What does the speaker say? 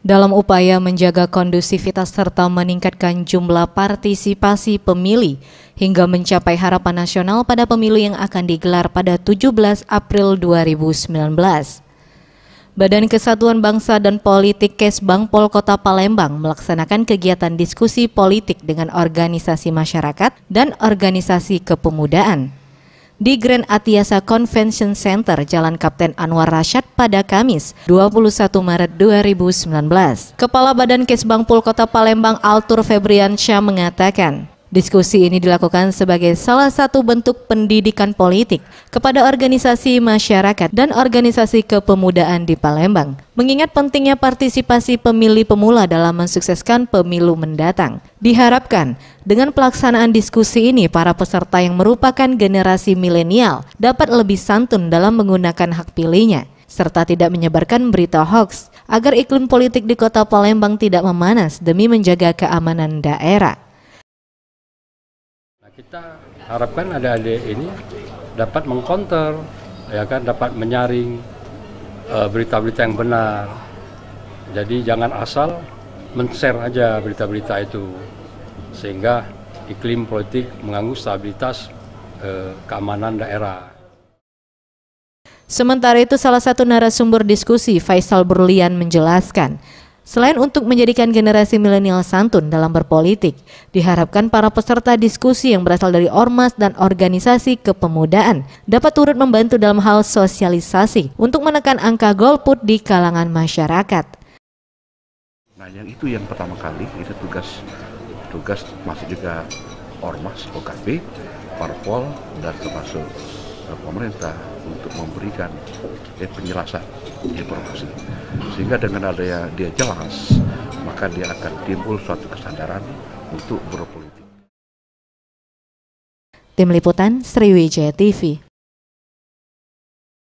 Dalam upaya menjaga kondusivitas serta meningkatkan jumlah partisipasi pemilih hingga mencapai harapan nasional pada pemilu yang akan digelar pada 17 April 2019. Badan Kesatuan Bangsa dan Politik Kesbang Pol Kota Palembang melaksanakan kegiatan diskusi politik dengan organisasi masyarakat dan organisasi kepemudaan di Grand Atiasa Convention Center Jalan Kapten Anwar Rashad pada Kamis 21 Maret 2019. Kepala Badan Kesbangpol Kota Palembang Altur Febriansyah mengatakan, Diskusi ini dilakukan sebagai salah satu bentuk pendidikan politik kepada organisasi masyarakat dan organisasi kepemudaan di Palembang, mengingat pentingnya partisipasi pemilih pemula dalam mensukseskan pemilu mendatang. Diharapkan dengan pelaksanaan diskusi ini para peserta yang merupakan generasi milenial dapat lebih santun dalam menggunakan hak pilihnya serta tidak menyebarkan berita hoax agar iklim politik di kota Palembang tidak memanas demi menjaga keamanan daerah. Kita harapkan adik-adik ini dapat mengkonter, ya kan, dapat menyaring eh, berita-berita uh, yang benar. Jadi jangan asal men-share aja berita-berita itu sehingga iklim politik mengganggu stabilitas eh, keamanan daerah. Sementara itu salah satu narasumber diskusi Faisal Berlian menjelaskan, Selain untuk menjadikan generasi milenial santun dalam berpolitik, diharapkan para peserta diskusi yang berasal dari ormas dan organisasi kepemudaan dapat turut membantu dalam hal sosialisasi untuk menekan angka golput di kalangan masyarakat. Nah, yang itu yang pertama kali itu tugas tugas masih juga ormas OKP, parpol dan termasuk eh, pemerintah untuk memberikan eh, penjelasan informasi sehingga dengan adanya dia jelas maka dia akan timbul suatu kesadaran untuk berpolitik. Tim Liputan Sriwijaya TV